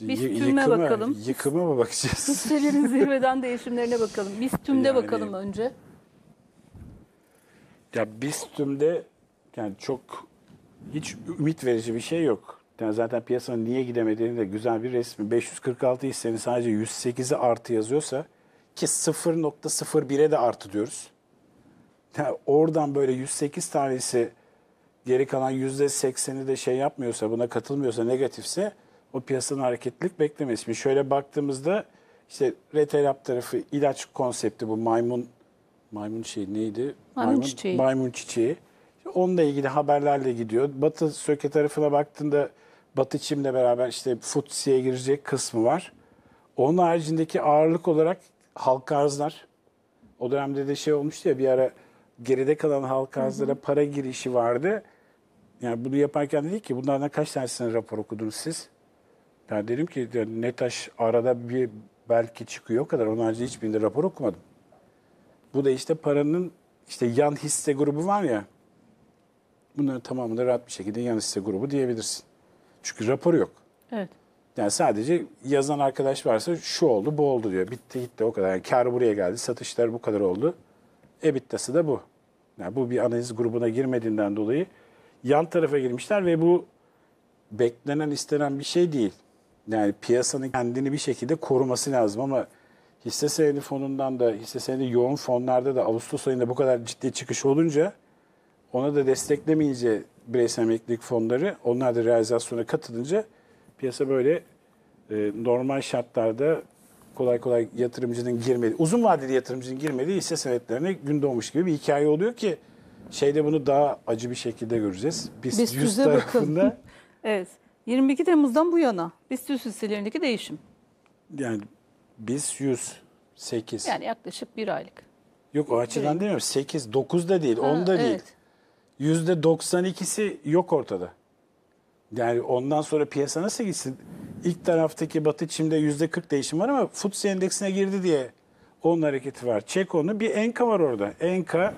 Biz tüme bakalım. Yıkıma mı bakacağız? Hisselerinin zirveden değişimlerine bakalım. Biz tümde yani, bakalım önce. Ya biz tümde yani çok hiç ümit verici bir şey yok. Yani zaten piyasanın niye gidemediğini de güzel bir resmi. 546 hissenin sadece 108'i artı yazıyorsa ki 0.01'e de artı diyoruz. Yani oradan böyle 108 tanesi geri kalan %80'i de şey yapmıyorsa buna katılmıyorsa negatifse o piyasanın hareketlilik beklemesi. Şimdi şöyle baktığımızda işte retail tarafı ilaç konsepti bu maymun maymun şey neydi? Maymun, maymun çiçeği. Maymun çiçeği. Onunla ilgili haberlerle gidiyor. Batı söke tarafına baktığında Batı Çim'le beraber işte FTSE'ye girecek kısmı var. Onun haricindeki ağırlık olarak halka arzlar. O dönemde de şey olmuştu ya bir ara geride kalan halka arzlara para girişi vardı. Yani bunu yaparken dedik ki bunlardan kaç tanesinin rapor okudunuz siz? Yani dedim ki ne arada bir belki çıkıyor o kadar. Onun harici hiçbirinde rapor okumadım. Bu da işte paranın işte yan hisse grubu var ya. Bunların tamamını rahat bir şekilde yan hisse grubu diyebilirsin. Çünkü rapor yok. Evet. Yani sadece yazan arkadaş varsa şu oldu bu oldu diyor. Bitti gitti o kadar. Yani kar buraya geldi. Satışlar bu kadar oldu. EBITDA'sı da bu. Yani bu bir analiz grubuna girmediğinden dolayı yan tarafa girmişler ve bu beklenen istenen bir şey değil. Yani piyasanın kendini bir şekilde koruması lazım ama hisse senedi fonundan da hisse senedi yoğun fonlarda da Ağustos ayında bu kadar ciddi çıkış olunca ona da desteklemeyince bireysel emeklilik fonları onlar da realizasyona katılınca piyasa böyle e, normal şartlarda kolay kolay yatırımcının girmedi uzun vadeli yatırımcının girmediği hisse senetlerine gün doğmuş gibi bir hikaye oluyor ki şeyde bunu daha acı bir şekilde göreceğiz. Biz, Biz yüz tarafında evet. 22 Temmuz'dan bu yana BIST hisselerindeki değişim. Yani BIST 108. Yani yaklaşık bir aylık. Yok o açıdan değil mi? 8, 9 da değil, ha, 10 da değil. Yüzde 92'si yok ortada. Yani ondan sonra piyasa nasıl gitsin? İlk taraftaki Batı Çim'de yüzde 40 değişim var ama FTSE endeksine girdi diye onun hareketi var. Çek onu. Bir Enka var orada. Enka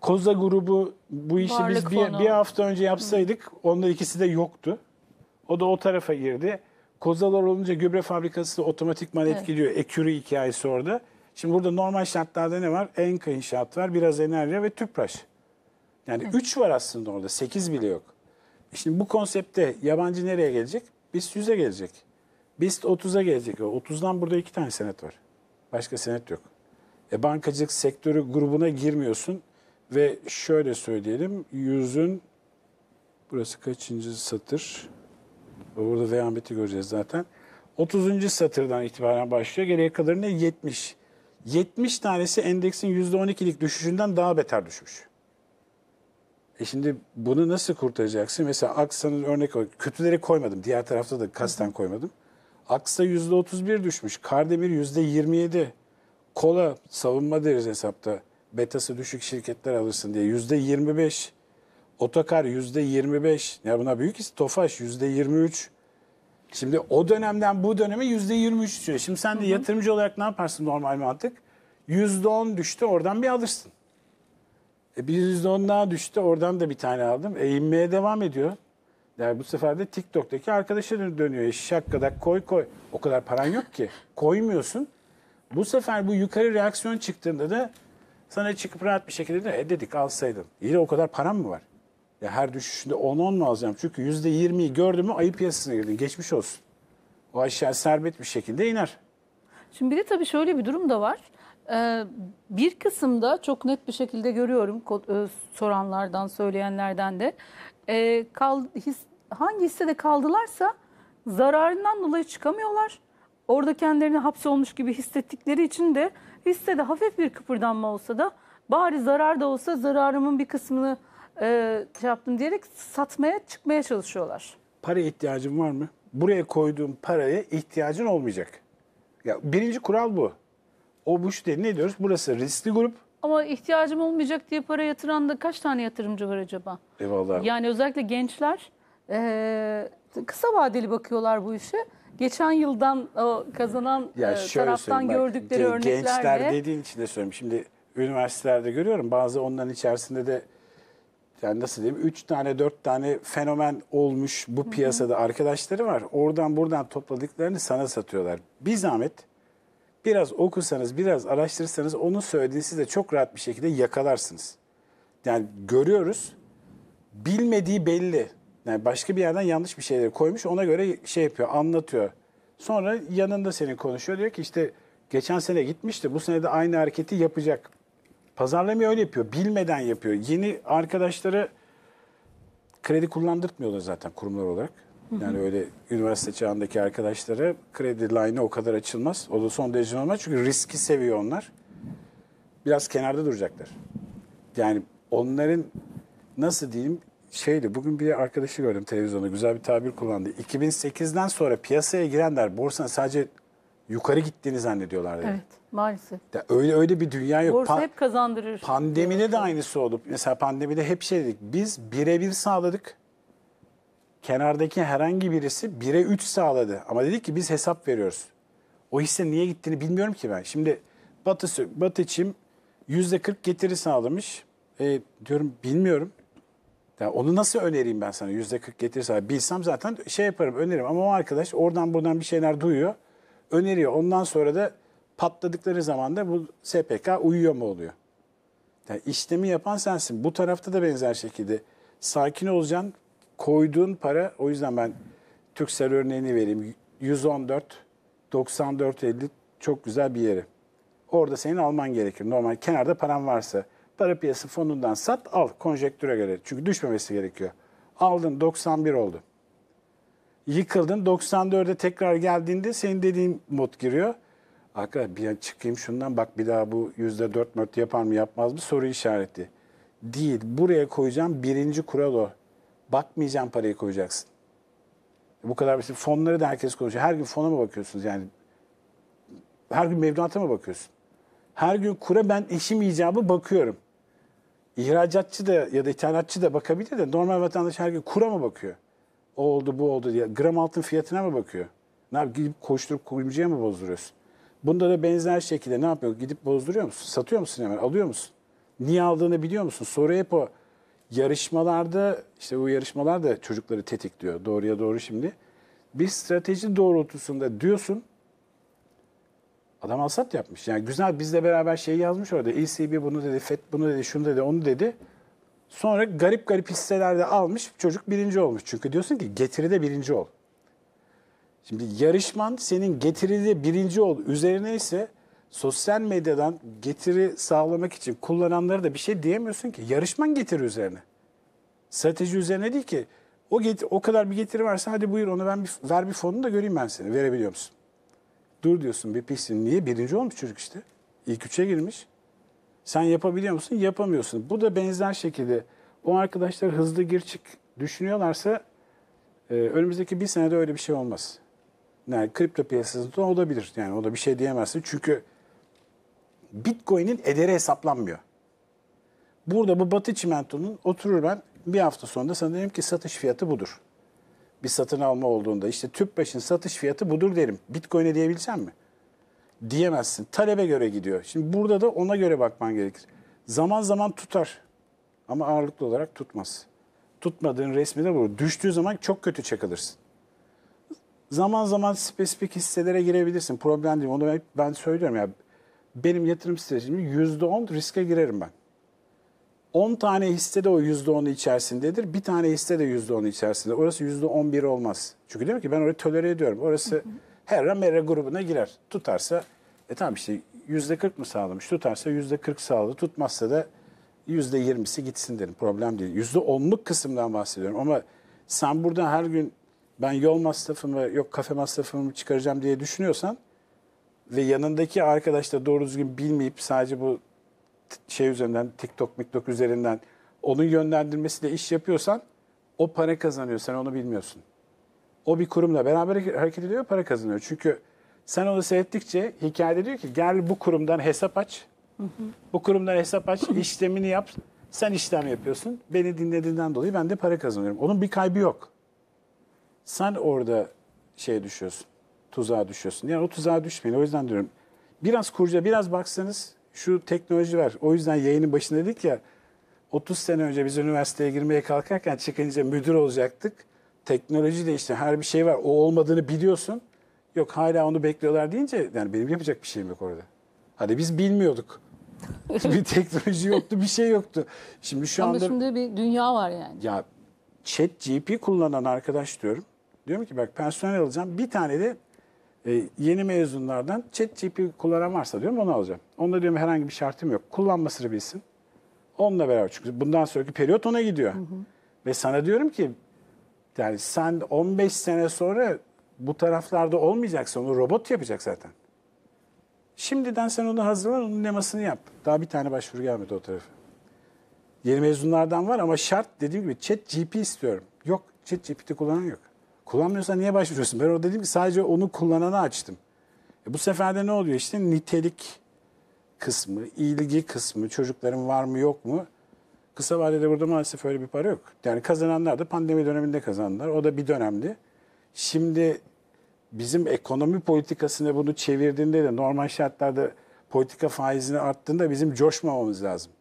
Koza grubu bu işi Varlık biz bir, bir hafta önce yapsaydık. Hı. Onlar ikisi de yoktu. O da o tarafa girdi. Kozalar olunca gübre fabrikası da otomatikman evet. etkiliyor. Ekürü hikayesi orada. Şimdi burada normal şartlarda ne var? Enka inşaat var, biraz enerji ve tüpraş. Yani 3 var aslında orada, 8 bile yok. E şimdi bu konsepte yabancı nereye gelecek? BIST 100'e gelecek. BIST 30'a gelecek. 30'dan e burada 2 tane senet var. Başka senet yok. E bankacılık sektörü grubuna girmiyorsun ve şöyle söyleyelim, yüzün burası kaçıncı satır? Burada kıyameti göreceğiz zaten. 30. satırdan itibaren başlıyor. Geriye kadar ne? 70. 70 tanesi endeksin %12'lik düşüşünden daha beter düşmüş. E şimdi bunu nasıl kurtaracaksın? Mesela Aksa'nın örnek olarak kötüleri koymadım. Diğer tarafta da kasten koymadım. Aksa %31 düşmüş. Kardemir %27. Kola savunma deriz hesapta. Betası düşük şirketler alırsın diye %25. Otokar yüzde %25. Ya buna büyük Tofaş yüzde %23. Şimdi o dönemden bu döneme yüzde %23 düşüyor. Şimdi sen de yatırımcı olarak ne yaparsın normal mantık? %10 düştü oradan bir alırsın. E bir %10 daha düştü oradan da bir tane aldım. E inmeye devam ediyor. Yani bu sefer de TikTok'taki arkadaşa dönüyor. Eşek kadar koy koy. O kadar paran yok ki. Koymuyorsun. Bu sefer bu yukarı reaksiyon çıktığında da sana çıkıp rahat bir şekilde de e dedik alsaydın. Yine o kadar param mı var? Ya her düşüşünde 10-10 alacağım? Çünkü %20'yi gördün mü ayı piyasasına girdin. Geçmiş olsun. O aşağı serbet bir şekilde iner. Şimdi bir de tabii şöyle bir durum da var. Ee, bir kısımda çok net bir şekilde görüyorum e, soranlardan, söyleyenlerden de. E, kal, his, hangi hissede kaldılarsa zararından dolayı çıkamıyorlar. Orada kendilerini hapsolmuş gibi hissettikleri için de hissede hafif bir kıpırdanma olsa da bari zarar da olsa zararımın bir kısmını e, şey yaptım diyerek satmaya çıkmaya çalışıyorlar. Para ihtiyacın var mı? Buraya koyduğun paraya ihtiyacın olmayacak. Ya birinci kural bu. O bu işte ne diyoruz? Burası riskli grup. Ama ihtiyacım olmayacak diye para yatıran da kaç tane yatırımcı var acaba? Eyvallah. Yani özellikle gençler e, kısa vadeli bakıyorlar bu işe. Geçen yıldan o kazanan ya e, taraftan gördükleri örneklerle. Gençler dediğin için de söyleyeyim. Şimdi üniversitelerde görüyorum bazı onların içerisinde de yani nasıl diyeyim 3 tane 4 tane fenomen olmuş bu piyasada arkadaşları var. Oradan buradan topladıklarını sana satıyorlar. Bir zahmet biraz okursanız biraz araştırırsanız onun söylediğini siz de çok rahat bir şekilde yakalarsınız. Yani görüyoruz bilmediği belli. Yani başka bir yerden yanlış bir şeyleri koymuş ona göre şey yapıyor anlatıyor. Sonra yanında seni konuşuyor diyor ki işte geçen sene gitmişti bu sene de aynı hareketi yapacak. Pazarlamayı öyle yapıyor. Bilmeden yapıyor. Yeni arkadaşlara kredi kullandırtmıyorlar zaten kurumlar olarak. Yani öyle üniversite çağındaki arkadaşlara kredi line'ı o kadar açılmaz. O da son derece normal çünkü riski seviyor onlar. Biraz kenarda duracaklar. Yani onların nasıl diyeyim şeydi bugün bir arkadaşı gördüm televizyonda güzel bir tabir kullandı. 2008'den sonra piyasaya girenler borsan sadece yukarı gittiğini zannediyorlar. Evet maalesef. Ya öyle öyle bir dünya yok. Borsa hep kazandırır. Pandemide de aynısı oldu. Mesela pandemide hep şey dedik. Biz birebir sağladık. Kenardaki herhangi birisi bire üç sağladı. Ama dedik ki biz hesap veriyoruz. O hisse niye gittiğini bilmiyorum ki ben. Şimdi Batı, Batıçim kırk getiri sağlamış. E, diyorum bilmiyorum. Ya onu nasıl önereyim ben sana %40 getiri sağlamış. Bilsem zaten şey yaparım öneririm. Ama o arkadaş oradan buradan bir şeyler duyuyor öneriyor. Ondan sonra da patladıkları zaman da bu SPK uyuyor mu oluyor? Yani işlemi yapan sensin. Bu tarafta da benzer şekilde sakin olacaksın. Koyduğun para o yüzden ben Türksel örneğini vereyim. 114 94 50 çok güzel bir yeri. Orada senin alman gerekir. Normal kenarda paran varsa para piyasa fonundan sat al konjektüre göre. Çünkü düşmemesi gerekiyor. Aldın 91 oldu yıkıldın 94'e tekrar geldiğinde senin dediğin mod giriyor. Arkadaş bir çıkayım şundan bak bir daha bu yüzde dört mört yapar mı yapmaz mı soru işareti. Değil. Buraya koyacağım birinci kural o. Bakmayacağım parayı koyacaksın. Bu kadar basit. Fonları da herkes konuşuyor. Her gün fona mı bakıyorsunuz yani? Her gün mevduata mı bakıyorsun? Her gün kura ben işim icabı bakıyorum. İhracatçı da ya da ithalatçı da bakabilir de normal vatandaş her gün kura mı bakıyor? o oldu bu oldu diye. Gram altın fiyatına mı bakıyor? Ne yap gidip koşturup kuyumcuya mı bozduruyorsun? Bunda da benzer şekilde ne yapıyor? Gidip bozduruyor musun? Satıyor musun hemen? Alıyor musun? Niye aldığını biliyor musun? Soru hep o. Yarışmalarda işte bu yarışmalar da çocukları tetikliyor doğruya doğru şimdi. Bir strateji doğrultusunda diyorsun adam alsat yapmış. Yani güzel bizle beraber şey yazmış orada. ECB bunu dedi, FED bunu dedi, şunu dedi, onu dedi. Sonra garip garip hisselerde almış çocuk birinci olmuş. Çünkü diyorsun ki getiride birinci ol. Şimdi yarışman senin getiride birinci ol üzerine ise sosyal medyadan getiri sağlamak için kullananlara da bir şey diyemiyorsun ki. Yarışman getiri üzerine. Strateji üzerine değil ki. O getir, o kadar bir getiri varsa hadi buyur onu ben bir, ver bir fonunu da göreyim ben seni. Verebiliyor musun? Dur diyorsun bir pissin. Niye? Birinci olmuş çocuk işte. İlk üçe girmiş. Sen yapabiliyor musun? Yapamıyorsun. Bu da benzer şekilde o arkadaşlar hızlı gir çık düşünüyorlarsa e, önümüzdeki bir senede öyle bir şey olmaz. Yani kripto piyasasında olabilir. Yani o da bir şey diyemezsin. Çünkü Bitcoin'in ederi hesaplanmıyor. Burada bu Batı çimentonun oturur ben bir hafta sonunda sana derim ki satış fiyatı budur. Bir satın alma olduğunda işte tüp başın satış fiyatı budur derim. Bitcoin'e diyebilsem mi? diyemezsin. Talebe göre gidiyor. Şimdi burada da ona göre bakman gerekir. Zaman zaman tutar ama ağırlıklı olarak tutmaz. Tutmadığın resmi de bu. Düştüğü zaman çok kötü çakılırsın. Zaman zaman spesifik hisselere girebilirsin. Problem değil. Onu ben, ben söylüyorum ya. Benim yatırım stratejimde %10 riske girerim ben. 10 tane hisse de o %10'u içerisindedir. Bir tane hisse de %10'u içerisinde. Orası %11 olmaz. Çünkü diyor ki ben orayı tolere ediyorum. Orası hı hı Herra Merra grubuna girer. Tutarsa e tamam işte yüzde 40 mı sağlamış? Tutarsa yüzde 40 sağladı. Tutmazsa da yüzde 20'si gitsin derim. Problem değil. Yüzde onluk kısımdan bahsediyorum ama sen buradan her gün ben yol masrafımı yok kafe masrafımı çıkaracağım diye düşünüyorsan ve yanındaki arkadaş da doğru düzgün bilmeyip sadece bu şey üzerinden TikTok, TikTok üzerinden onun yönlendirmesiyle iş yapıyorsan o para kazanıyor. Sen onu bilmiyorsun o bir kurumla beraber hareket ediyor, para kazanıyor. Çünkü sen onu seyrettikçe hikayede diyor ki gel bu kurumdan hesap aç. Hı hı. Bu kurumdan hesap aç, işlemini yap. Sen işlem yapıyorsun. Beni dinlediğinden dolayı ben de para kazanıyorum. Onun bir kaybı yok. Sen orada şey düşüyorsun. Tuzağa düşüyorsun. Yani o tuzağa düşmeyin. O yüzden diyorum. Biraz kurca, biraz baksanız şu teknoloji var. O yüzden yayının başında dedik ya 30 sene önce biz üniversiteye girmeye kalkarken çekince müdür olacaktık teknoloji de işte her bir şey var. O olmadığını biliyorsun. Yok hala onu bekliyorlar deyince yani benim yapacak bir şeyim yok orada. Hadi biz bilmiyorduk. bir teknoloji yoktu, bir şey yoktu. Şimdi şu Ama anda... şimdi bir dünya var yani. Ya chat GP kullanan arkadaş diyorum. Diyorum ki bak personel alacağım. Bir tane de e, yeni mezunlardan chat GP kullanan varsa diyorum onu alacağım. Onda diyorum herhangi bir şartım yok. Kullanmasını bilsin. Onunla beraber çünkü bundan sonraki periyot ona gidiyor. Hı hı. Ve sana diyorum ki yani sen 15 sene sonra bu taraflarda olmayacaksa onu robot yapacak zaten. Şimdiden sen onu hazırlan, onun lemasını yap. Daha bir tane başvuru gelmedi o tarafa. Yeni mezunlardan var ama şart dediğim gibi chat GP istiyorum. Yok, chat GPT kullanan yok. Kullanmıyorsan niye başvuruyorsun? Ben orada dedim ki sadece onu kullananı açtım. E bu sefer de ne oluyor işte nitelik kısmı, ilgi kısmı, çocukların var mı yok mu? Kısa vadede burada maalesef öyle bir para yok. Yani kazananlar da pandemi döneminde kazandılar. O da bir dönemdi. Şimdi bizim ekonomi politikasını bunu çevirdiğinde de normal şartlarda politika faizini arttığında bizim coşmamamız lazım.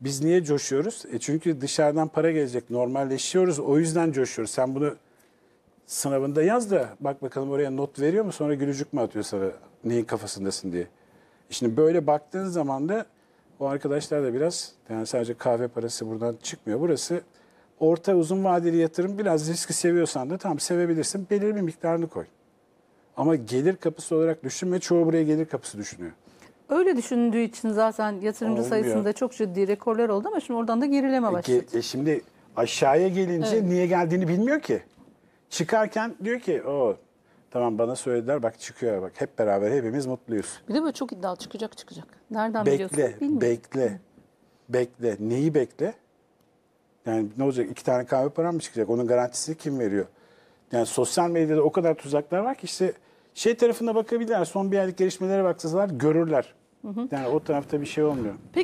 Biz niye coşuyoruz? E çünkü dışarıdan para gelecek, normalleşiyoruz. O yüzden coşuyoruz. Sen bunu sınavında yaz da bak bakalım oraya not veriyor mu? Sonra gülücük mü atıyor sana neyin kafasındasın diye. E şimdi böyle baktığın zaman da o arkadaşlar da biraz yani sadece kahve parası buradan çıkmıyor. Burası orta uzun vadeli yatırım biraz riski seviyorsan da tam sevebilirsin. Belirli bir miktarını koy. Ama gelir kapısı olarak düşünme. Çoğu buraya gelir kapısı düşünüyor. Öyle düşündüğü için zaten yatırımcı Olmuyor. sayısında çok ciddi rekorlar oldu ama şimdi oradan da gerileme e, başladı. E, e şimdi aşağıya gelince evet. niye geldiğini bilmiyor ki. Çıkarken diyor ki o Tamam bana söylediler bak çıkıyor bak hep beraber hepimiz mutluyuz. Bir de böyle çok iddialı çıkacak çıkacak. Nereden bekle, biliyorsun Bekle Bekle, bekle. Neyi bekle? Yani ne olacak iki tane kahve param mı çıkacak? Onun garantisini kim veriyor? Yani sosyal medyada o kadar tuzaklar var ki işte şey tarafına bakabilirler. Son bir aylık gelişmelere baksalar görürler. Hı hı. Yani o tarafta bir şey olmuyor. Peki.